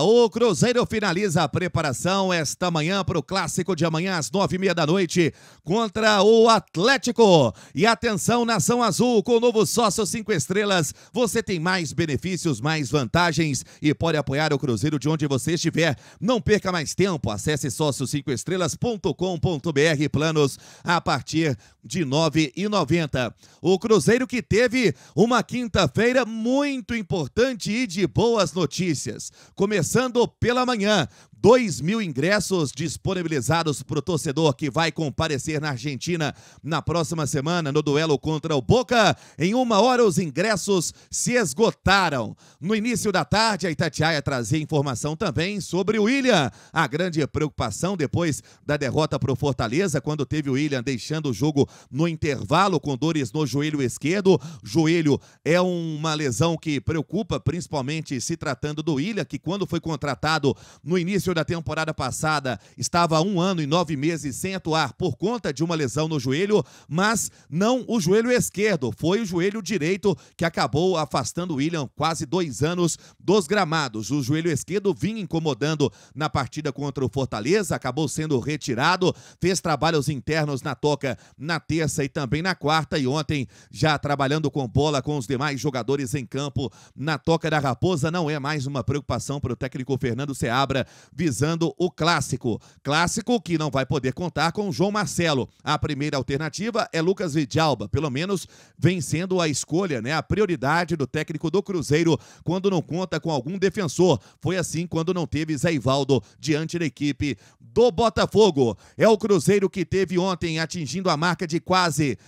O Cruzeiro finaliza a preparação esta manhã para o clássico de amanhã às nove e meia da noite contra o Atlético. E atenção, Nação Azul, com o novo sócio cinco estrelas, você tem mais benefícios, mais vantagens e pode apoiar o Cruzeiro de onde você estiver. Não perca mais tempo, acesse sócio 5 estrelas.com.br planos a partir de nove e noventa O Cruzeiro que teve uma quinta-feira muito importante e de boas notícias. Começou começando pela manhã. 2 mil ingressos disponibilizados para o torcedor que vai comparecer na Argentina na próxima semana no duelo contra o Boca. Em uma hora, os ingressos se esgotaram. No início da tarde, a Itatiaia trazia informação também sobre o William. A grande preocupação depois da derrota para o Fortaleza, quando teve o William deixando o jogo no intervalo com dores no joelho esquerdo. Joelho é uma lesão que preocupa, principalmente se tratando do William, que quando foi contratado no início da temporada passada estava um ano e nove meses sem atuar por conta de uma lesão no joelho, mas não o joelho esquerdo, foi o joelho direito que acabou afastando o William quase dois anos dos gramados. O joelho esquerdo vinha incomodando na partida contra o Fortaleza, acabou sendo retirado, fez trabalhos internos na toca na terça e também na quarta e ontem já trabalhando com bola com os demais jogadores em campo na toca da Raposa, não é mais uma preocupação para o técnico Fernando Seabra visando o clássico. Clássico que não vai poder contar com João Marcelo. A primeira alternativa é Lucas Vidalba, pelo menos vencendo a escolha, né, a prioridade do técnico do Cruzeiro quando não conta com algum defensor. Foi assim quando não teve Zé Ivaldo diante da equipe do Botafogo. É o Cruzeiro que teve ontem atingindo a marca de quase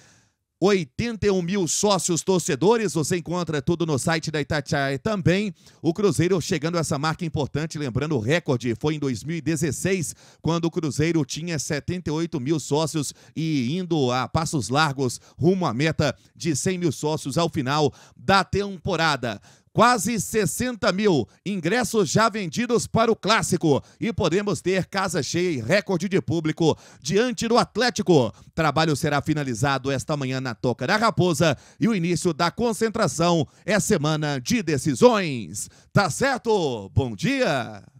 81 mil sócios torcedores. Você encontra tudo no site da Itatiaia também. O Cruzeiro chegando a essa marca importante, lembrando o recorde, foi em 2016, quando o Cruzeiro tinha 78 mil sócios e indo a passos largos rumo à meta de 100 mil sócios ao final da temporada. Quase 60 mil ingressos já vendidos para o clássico e podemos ter casa cheia e recorde de público diante do Atlético. Trabalho será finalizado esta manhã na Toca da Raposa e o início da concentração é semana de decisões. Tá certo? Bom dia!